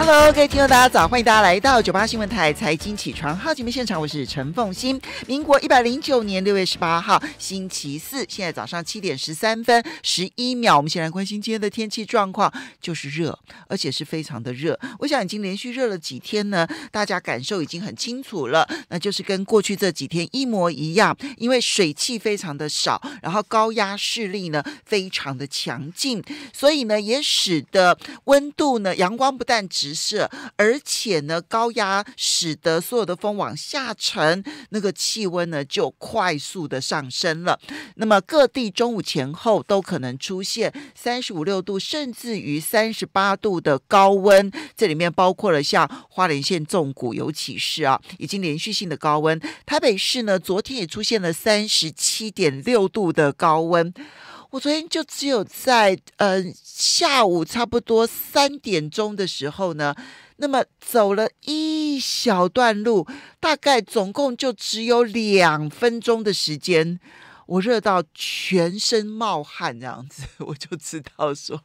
Hello，各位听众大家早，欢迎大家来到九八新闻台财经起床号节目现场，我是陈凤欣。民国一百零九年六月十八号，星期四，现在早上七点十三分十一秒，我们先来关心今天的天气状况，就是热，而且是非常的热。我想已经连续热了几天呢，大家感受已经很清楚了，那就是跟过去这几天一模一样，因为水汽非常的少，然后高压势力呢非常的强劲，所以呢也使得温度呢阳光不但只。直射，而且呢，高压使得所有的风往下沉，那个气温呢就快速的上升了。那么各地中午前后都可能出现三十五六度，甚至于三十八度的高温。这里面包括了像花莲县纵谷，尤其是啊，已经连续性的高温。台北市呢，昨天也出现了三十七点六度的高温。我昨天就只有在嗯下午差不多三点钟的时候呢，那么走了一小段路，大概总共就只有两分钟的时间。我热到全身冒汗这样子，我就知道说，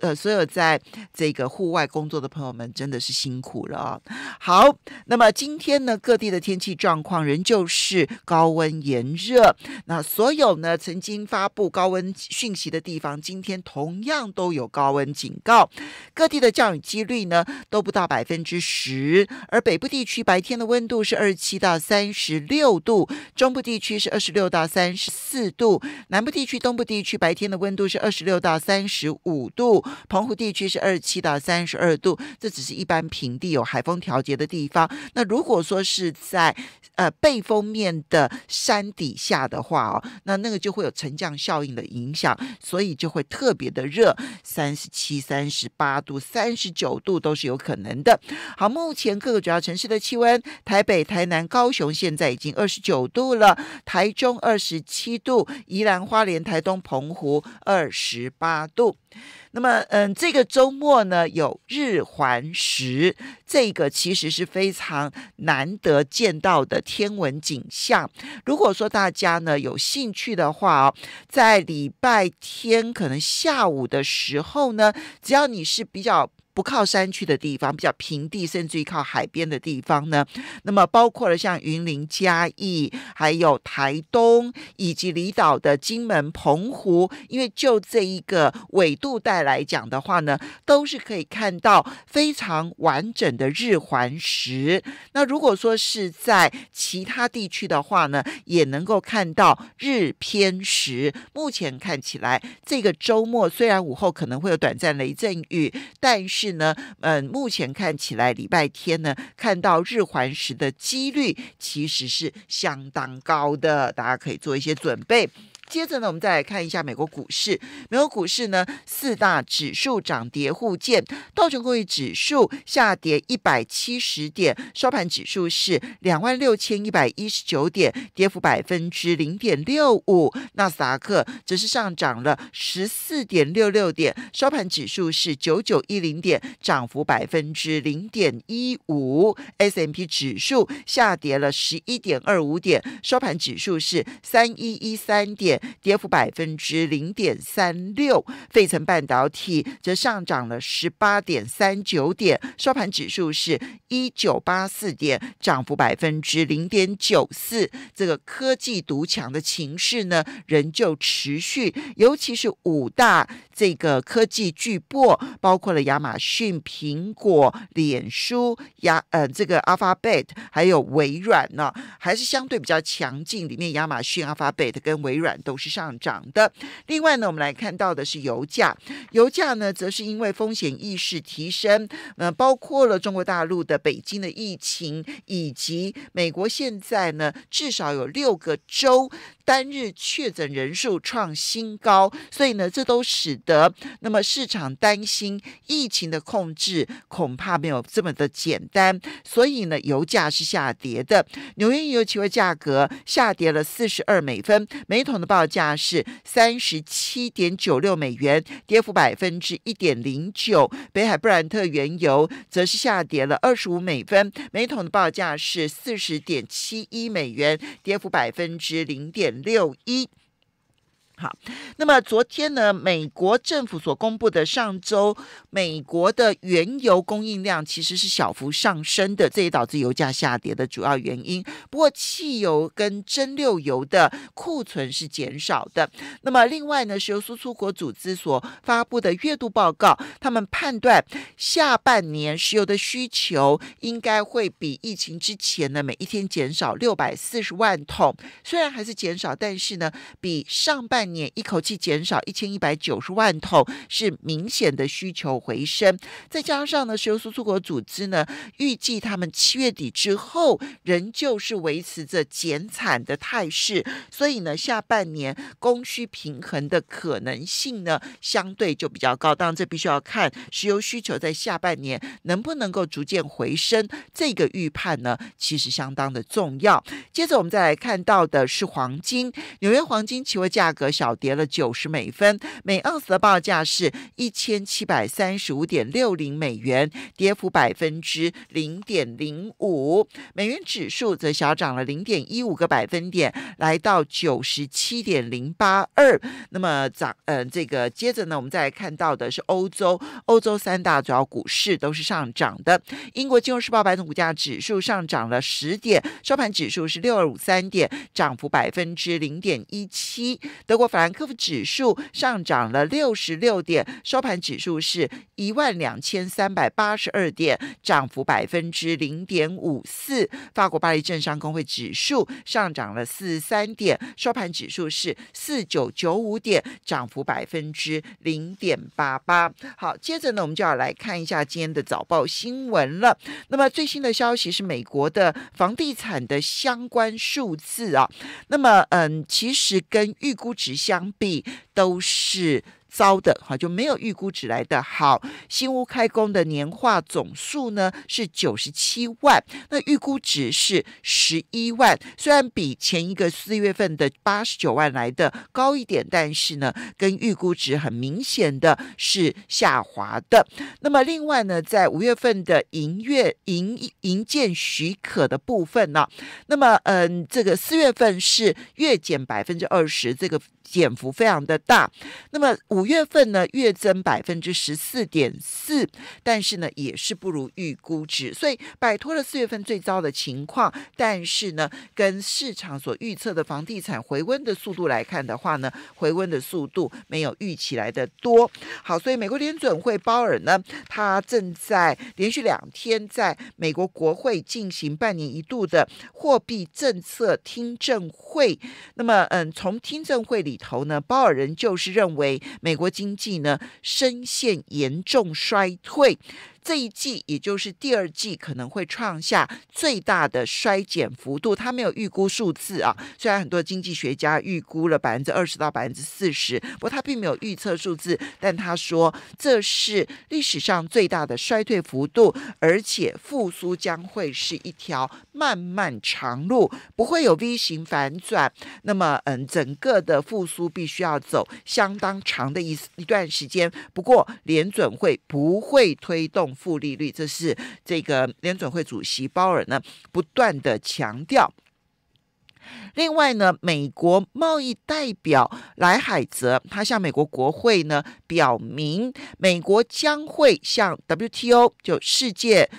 呃，所有在这个户外工作的朋友们真的是辛苦了啊。好，那么今天呢，各地的天气状况仍旧是高温炎热。那所有呢曾经发布高温讯息的地方，今天同样都有高温警告。各地的降雨几率呢都不到百分之十，而北部地区白天的温度是二十七到三十六度，中部地区是二十六到。三十四度，南部地区、东部地区白天的温度是二十六到三十五度，澎湖地区是二十七到三十二度。这只是一般平地有海风调节的地方。那如果说是在呃背风面的山底下的话哦，那那个就会有沉降效应的影响，所以就会特别的热，三十七、三十八度、三十九度都是有可能的。好，目前各个主要城市的气温，台北、台南、高雄现在已经二十九度了，台中二。十七度，宜兰花莲、台东、澎湖二十八度。那么，嗯，这个周末呢有日环食，这个其实是非常难得见到的天文景象。如果说大家呢有兴趣的话哦，在礼拜天可能下午的时候呢，只要你是比较不靠山区的地方，比较平地，甚至于靠海边的地方呢，那么包括了像云林嘉义，还有台东，以及离岛的金门、澎湖，因为就这一个纬度带。来讲的话呢，都是可以看到非常完整的日环食。那如果说是在其他地区的话呢，也能够看到日偏食。目前看起来，这个周末虽然午后可能会有短暂雷阵雨，但是呢，嗯，目前看起来礼拜天呢，看到日环食的几率其实是相当高的，大家可以做一些准备。接着呢，我们再来看一下美国股市。美国股市呢，四大指数涨跌互见。道琼工业指数下跌一百七十点，收盘指数是两万六千一百一十九点，跌幅百分之零点六五。纳斯达克则是上涨了十四点六六点，收盘指数是九九一零点，涨幅百分之零点一五。S M P 指数下跌了十一点二五点，收盘指数是三一一三点。跌幅百分之零点三六，费城半导体则上涨了十八点三九点，收盘指数是一九八四点，涨幅百分之零点九四。这个科技独强的情势呢，仍旧持续，尤其是五大这个科技巨擘，包括了亚马逊、苹果、脸书、亚呃这个 Alphabet，还有微软呢，还是相对比较强劲。里面亚马逊、Alphabet 跟微软。都是上涨的。另外呢，我们来看到的是油价，油价呢，则是因为风险意识提升，嗯，包括了中国大陆的北京的疫情，以及美国现在呢至少有六个州单日确诊人数创新高，所以呢，这都使得那么市场担心疫情的控制恐怕没有这么的简单，所以呢，油价是下跌的。纽约油期货价格下跌了四十二美分每桶的八。报价是三十七点九六美元，跌幅百分之一点零九。北海布兰特原油则是下跌了二十五美分，每桶的报价是四十点七一美元，跌幅百分之零点六一。好，那么昨天呢，美国政府所公布的上周美国的原油供应量其实是小幅上升的，这也导致油价下跌的主要原因。不过，汽油跟蒸馏油的库存是减少的。那么，另外呢，是由输出国组织所发布的月度报告，他们判断下半年石油的需求应该会比疫情之前呢每一天减少六百四十万桶。虽然还是减少，但是呢，比上半。年一口气减少一千一百九十万桶，是明显的需求回升。再加上呢，石油输出国组织呢预计他们七月底之后仍旧是维持着减产的态势，所以呢，下半年供需平衡的可能性呢相对就比较高。当然，这必须要看石油需求在下半年能不能够逐渐回升。这个预判呢，其实相当的重要。接着我们再来看到的是黄金，纽约黄金期货价格。小跌了九十美分，每盎司的报价是一千七百三十五点六零美元，跌幅百分之零点零五。美元指数则小涨了零点一五个百分点，来到九十七点零八二。那么涨，呃，这个接着呢，我们再看到的是欧洲，欧洲三大主要股市都是上涨的。英国金融时报白铜股价指数上涨了十点，收盘指数是六二五三点，涨幅百分之零点一七。德国法兰克福指数上涨了六十六点，收盘指数是一万两千三百八十二点，涨幅百分之零点五四。法国巴黎政商工会指数上涨了四十三点，收盘指数是四九九五点，涨幅百分之零点八八。好，接着呢，我们就要来看一下今天的早报新闻了。那么最新的消息是美国的房地产的相关数字啊。那么，嗯，其实跟预估值。相比都是糟的哈，就没有预估值来的好。新屋开工的年化总数呢是九十七万，那预估值是十一万。虽然比前一个四月份的八十九万来的高一点，但是呢，跟预估值很明显的是下滑的。那么另外呢，在五月份的营业营营建许可的部分呢，那么嗯，这个四月份是月减百分之二十，这个。减幅非常的大，那么五月份呢，月增百分之十四点四，但是呢，也是不如预估值，所以摆脱了四月份最糟的情况，但是呢，跟市场所预测的房地产回温的速度来看的话呢，回温的速度没有预起来的多。好，所以美国联准会鲍尔呢，他正在连续两天在美国国会进行半年一度的货币政策听证会，那么嗯，从听证会里。里头呢，包尔人就是认为美国经济呢深陷严重衰退。这一季，也就是第二季，可能会创下最大的衰减幅度。他没有预估数字啊，虽然很多经济学家预估了百分之二十到百分之四十，不过他并没有预测数字。但他说这是历史上最大的衰退幅度，而且复苏将会是一条漫漫长路，不会有 V 型反转。那么，嗯，整个的复苏必须要走相当长的一一段时间。不过，联准会不会推动？负利率，这是这个联准会主席鲍尔呢不断的强调。另外呢，美国贸易代表莱海泽，他向美国国会呢表明，美国将会向 WTO 就世界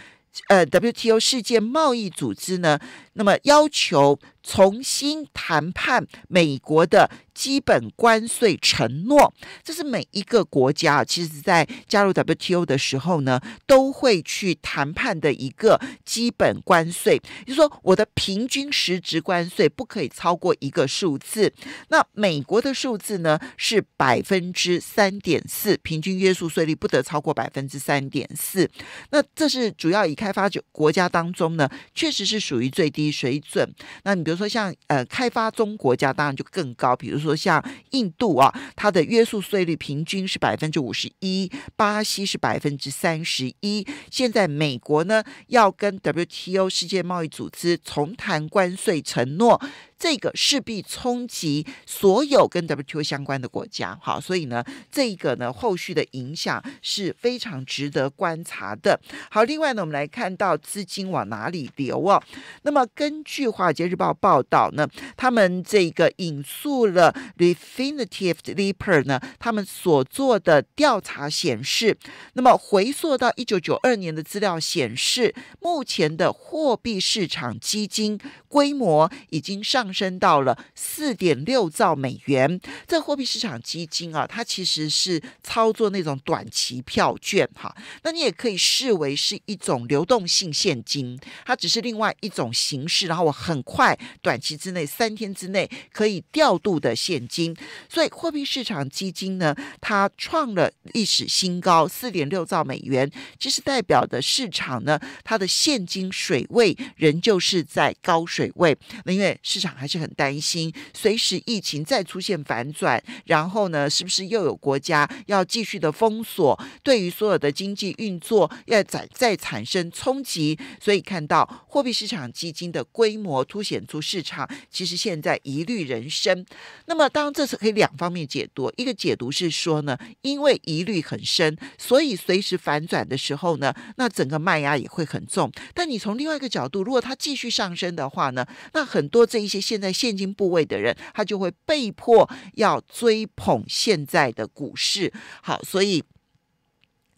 呃 WTO 世界贸易组织呢，那么要求重新谈判美国的。基本关税承诺，这是每一个国家其实在加入 WTO 的时候呢，都会去谈判的一个基本关税。就是说，我的平均实质关税不可以超过一个数字。那美国的数字呢是百分之三点四，平均约束税率不得超过百分之三点四。那这是主要以开发者国家当中呢，确实是属于最低水准。那你比如说像呃开发中国家当然就更高，比如说。说像印度啊，它的约束税率平均是百分之五十一，巴西是百分之三十一。现在美国呢，要跟 WTO 世界贸易组织重谈关税承诺。这个势必冲击所有跟 WTO 相关的国家，好，所以呢，这个呢，后续的影响是非常值得观察的。好，另外呢，我们来看到资金往哪里流啊？那么根据华尔街日报报道呢，他们这个引述了 Refinitive l e a p e r 呢，他们所做的调查显示，那么回溯到一九九二年的资料显示，目前的货币市场基金规模已经上。上升到了四点六兆美元，这货币市场基金啊，它其实是操作那种短期票券哈，那你也可以视为是一种流动性现金，它只是另外一种形式，然后我很快短期之内三天之内可以调度的现金，所以货币市场基金呢，它创了历史新高四点六兆美元，其实代表的市场呢，它的现金水位仍旧是在高水位，那因为市场。还是很担心，随时疫情再出现反转，然后呢，是不是又有国家要继续的封锁，对于所有的经济运作，要再再产生冲击？所以看到货币市场基金的规模凸显出市场，其实现在疑虑人生。那么，当然这次可以两方面解读，一个解读是说呢，因为疑虑很深，所以随时反转的时候呢，那整个卖压也会很重。但你从另外一个角度，如果它继续上升的话呢，那很多这一些。现在现金部位的人，他就会被迫要追捧现在的股市。好，所以。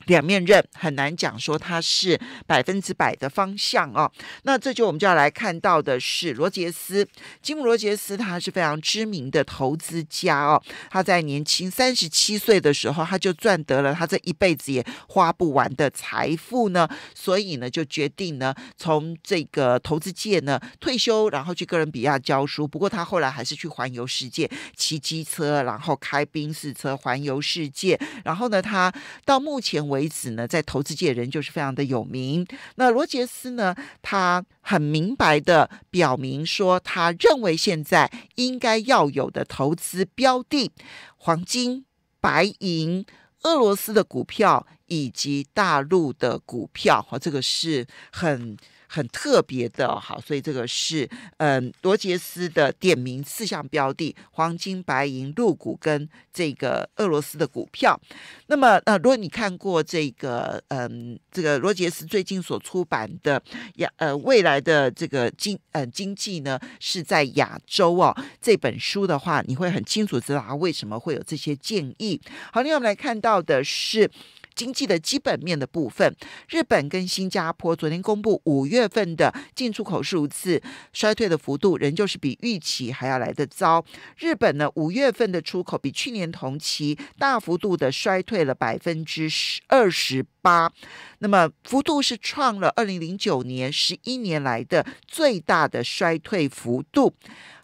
两面刃很难讲说它是百分之百的方向哦。那这就我们就要来看到的是罗杰斯，吉姆罗杰斯，他是非常知名的投资家哦，他在年轻三十七岁的时候，他就赚得了他这一辈子也花不完的财富呢。所以呢，就决定呢从这个投资界呢退休，然后去哥伦比亚教书。不过他后来还是去环游世界，骑机车，然后开宾士车环游世界。然后呢，他到目前为为止呢，在投资界仍旧是非常的有名。那罗杰斯呢，他很明白的表明说，他认为现在应该要有的投资标的，黄金、白银、俄罗斯的股票以及大陆的股票，哈，这个是很。很特别的，好，所以这个是嗯罗杰斯的点名四项标的：黄金、白银、入股跟这个俄罗斯的股票。那么呃，如果你看过这个嗯这个罗杰斯最近所出版的亚呃未来的这个经呃经济呢是在亚洲哦这本书的话，你会很清楚知道他为什么会有这些建议。好，另外我们来看到的是。经济的基本面的部分，日本跟新加坡昨天公布五月份的进出口数字，衰退的幅度仍旧是比预期还要来得糟。日本呢，五月份的出口比去年同期大幅度的衰退了百分之十二十八，那么幅度是创了二零零九年十一年来的最大的衰退幅度。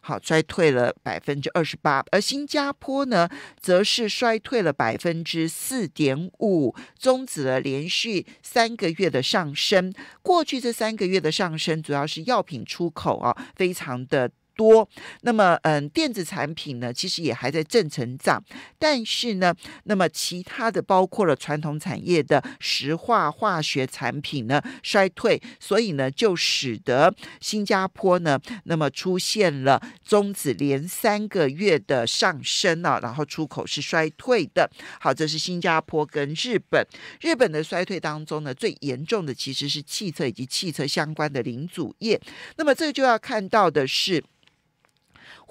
好，衰退了百分之二十八，而新加坡呢，则是衰退了百分之四点五，终止了连续三个月的上升。过去这三个月的上升，主要是药品出口啊，非常的。多，那么嗯，电子产品呢，其实也还在正成长，但是呢，那么其他的包括了传统产业的石化化学产品呢衰退，所以呢就使得新加坡呢，那么出现了中子连三个月的上升啊，然后出口是衰退的。好，这是新加坡跟日本，日本的衰退当中呢最严重的其实是汽车以及汽车相关的零组业。那么这个就要看到的是。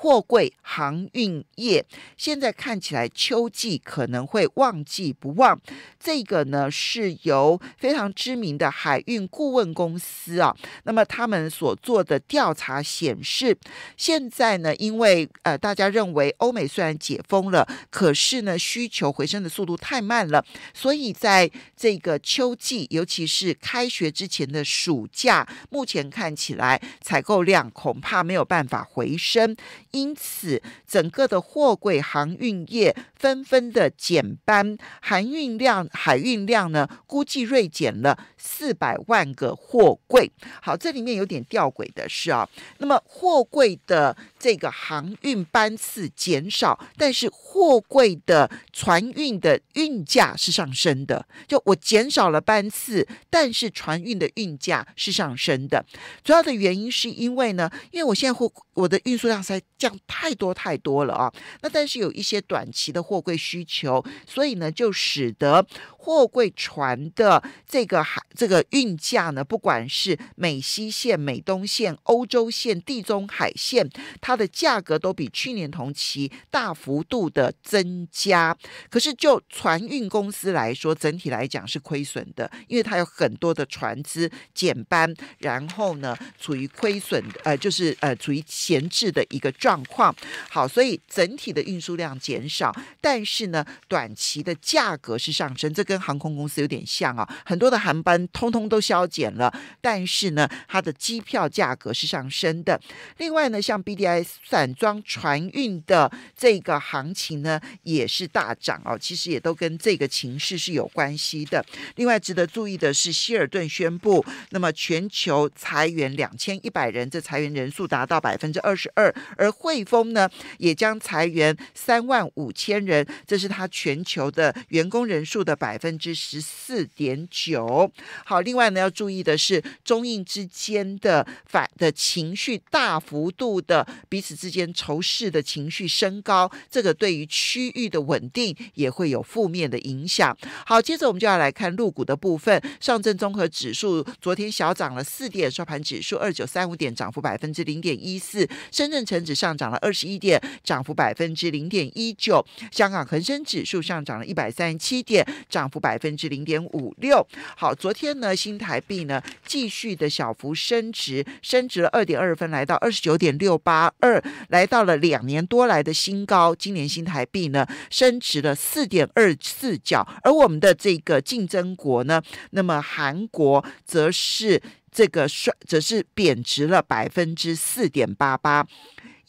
货柜航运业现在看起来秋季可能会旺季不旺。这个呢是由非常知名的海运顾问公司啊，那么他们所做的调查显示，现在呢，因为呃大家认为欧美虽然解封了，可是呢需求回升的速度太慢了，所以在这个秋季，尤其是开学之前的暑假，目前看起来采购量恐怕没有办法回升。因此，整个的货柜航运业纷纷的减班，含运量、海运量呢，估计锐减了。四百万个货柜，好，这里面有点吊诡的是啊。那么货柜的这个航运班次减少，但是货柜的船运的运价是上升的。就我减少了班次，但是船运的运价是上升的。主要的原因是因为呢，因为我现在货我的运输量在降太多太多了啊。那但是有一些短期的货柜需求，所以呢就使得货柜船的这个海。这个运价呢，不管是美西线、美东线、欧洲线、地中海线，它的价格都比去年同期大幅度的增加。可是就船运公司来说，整体来讲是亏损的，因为它有很多的船只减班，然后呢处于亏损，呃，就是呃处于闲置的一个状况。好，所以整体的运输量减少，但是呢短期的价格是上升，这跟航空公司有点像啊，很多的航班。通通都削减了，但是呢，它的机票价格是上升的。另外呢，像 B D I 散装船运的这个行情呢，也是大涨哦。其实也都跟这个情势是有关系的。另外值得注意的是，希尔顿宣布，那么全球裁员两千一百人，这裁员人数达到百分之二十二。而汇丰呢，也将裁员三万五千人，这是它全球的员工人数的百分之十四点九。好，另外呢要注意的是，中印之间的反的情绪大幅度的彼此之间仇视的情绪升高，这个对于区域的稳定也会有负面的影响。好，接着我们就要来看入股的部分。上证综合指数昨天小涨了四点，收盘指数二九三五点，涨幅百分之零点一四。深圳成指上涨了二十一点，涨幅百分之零点一九。香港恒生指数上涨了一百三十七点，涨幅百分之零点五六。好，昨天。天呢，新台币呢继续的小幅升值，升值了二点二分，来到二十九点六八二，来到了两年多来的新高。今年新台币呢升值了四点二四角，而我们的这个竞争国呢，那么韩国则是这个衰，则是贬值了百分之四点八八。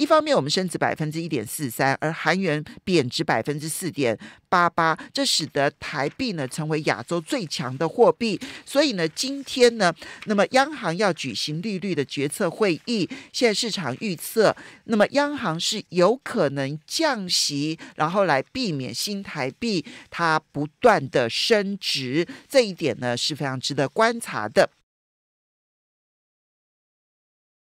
一方面，我们升值百分之一点四三，而韩元贬值百分之四点八八，这使得台币呢成为亚洲最强的货币。所以呢，今天呢，那么央行要举行利率的决策会议，现在市场预测，那么央行是有可能降息，然后来避免新台币它不断的升值，这一点呢是非常值得观察的。